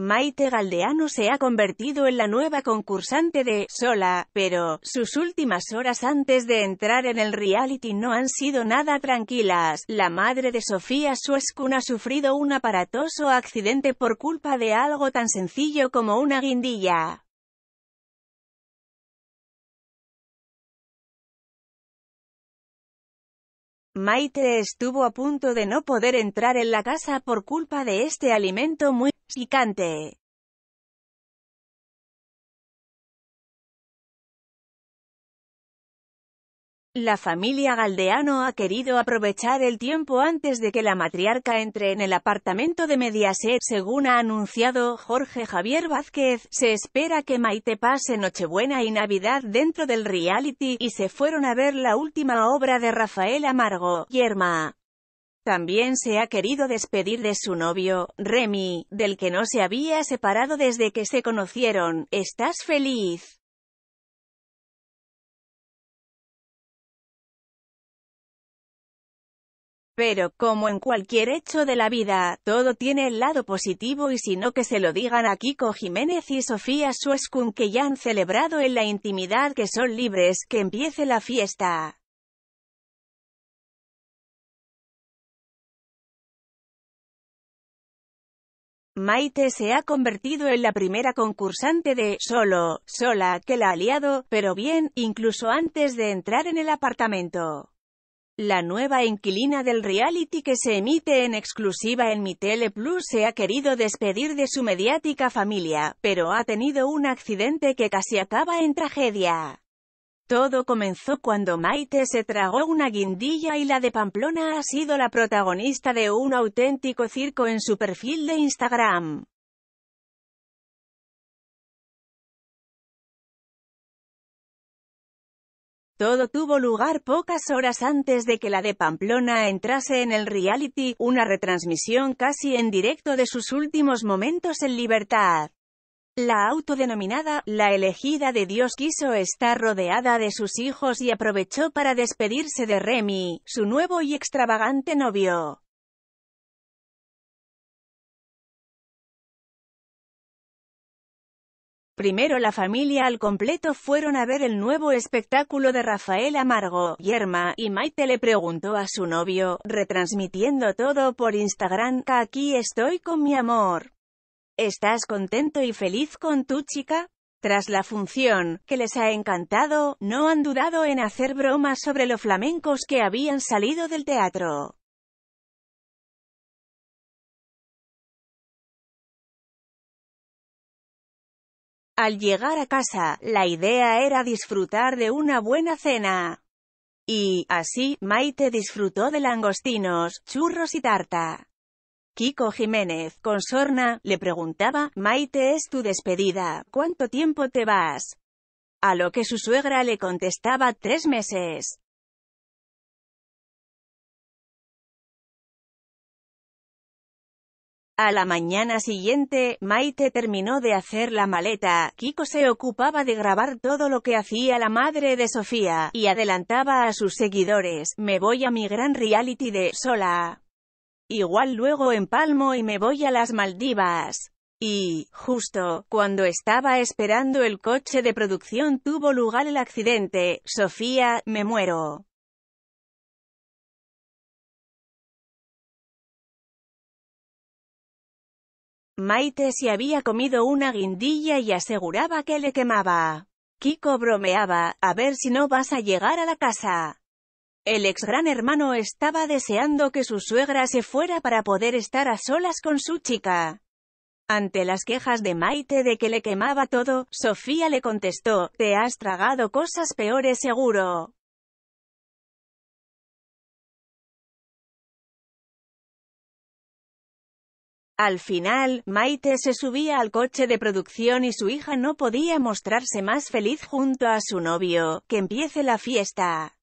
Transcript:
Maite Galdeano se ha convertido en la nueva concursante de Sola, pero sus últimas horas antes de entrar en el reality no han sido nada tranquilas. La madre de Sofía Suescun ha sufrido un aparatoso accidente por culpa de algo tan sencillo como una guindilla. Maite estuvo a punto de no poder entrar en la casa por culpa de este alimento muy la familia Galdeano ha querido aprovechar el tiempo antes de que la matriarca entre en el apartamento de Mediaset. Según ha anunciado Jorge Javier Vázquez, se espera que Maite pase Nochebuena y Navidad dentro del reality, y se fueron a ver la última obra de Rafael Amargo, Yerma. También se ha querido despedir de su novio, Remy, del que no se había separado desde que se conocieron. ¿Estás feliz? Pero, como en cualquier hecho de la vida, todo tiene el lado positivo y si no que se lo digan a Kiko Jiménez y Sofía Suescun que ya han celebrado en la intimidad que son libres, que empiece la fiesta. Maite se ha convertido en la primera concursante de «Solo, sola» que la ha liado, pero bien, incluso antes de entrar en el apartamento. La nueva inquilina del reality que se emite en exclusiva en Mi Tele Plus se ha querido despedir de su mediática familia, pero ha tenido un accidente que casi acaba en tragedia. Todo comenzó cuando Maite se tragó una guindilla y la de Pamplona ha sido la protagonista de un auténtico circo en su perfil de Instagram. Todo tuvo lugar pocas horas antes de que la de Pamplona entrase en el reality, una retransmisión casi en directo de sus últimos momentos en libertad. La autodenominada, la elegida de Dios quiso estar rodeada de sus hijos y aprovechó para despedirse de Remy, su nuevo y extravagante novio. Primero la familia al completo fueron a ver el nuevo espectáculo de Rafael Amargo, Yerma, y Maite le preguntó a su novio, retransmitiendo todo por Instagram, aquí estoy con mi amor. ¿Estás contento y feliz con tu chica? Tras la función, que les ha encantado, no han dudado en hacer bromas sobre los flamencos que habían salido del teatro. Al llegar a casa, la idea era disfrutar de una buena cena. Y, así, Maite disfrutó de langostinos, churros y tarta. Kiko Jiménez, con sorna, le preguntaba, Maite es tu despedida, ¿cuánto tiempo te vas? A lo que su suegra le contestaba tres meses. A la mañana siguiente, Maite terminó de hacer la maleta, Kiko se ocupaba de grabar todo lo que hacía la madre de Sofía, y adelantaba a sus seguidores, me voy a mi gran reality de «Sola». Igual luego empalmo y me voy a las Maldivas. Y, justo, cuando estaba esperando el coche de producción tuvo lugar el accidente, Sofía, me muero. Maite se había comido una guindilla y aseguraba que le quemaba. Kiko bromeaba, a ver si no vas a llegar a la casa. El ex gran hermano estaba deseando que su suegra se fuera para poder estar a solas con su chica. Ante las quejas de Maite de que le quemaba todo, Sofía le contestó, te has tragado cosas peores seguro. Al final, Maite se subía al coche de producción y su hija no podía mostrarse más feliz junto a su novio, que empiece la fiesta.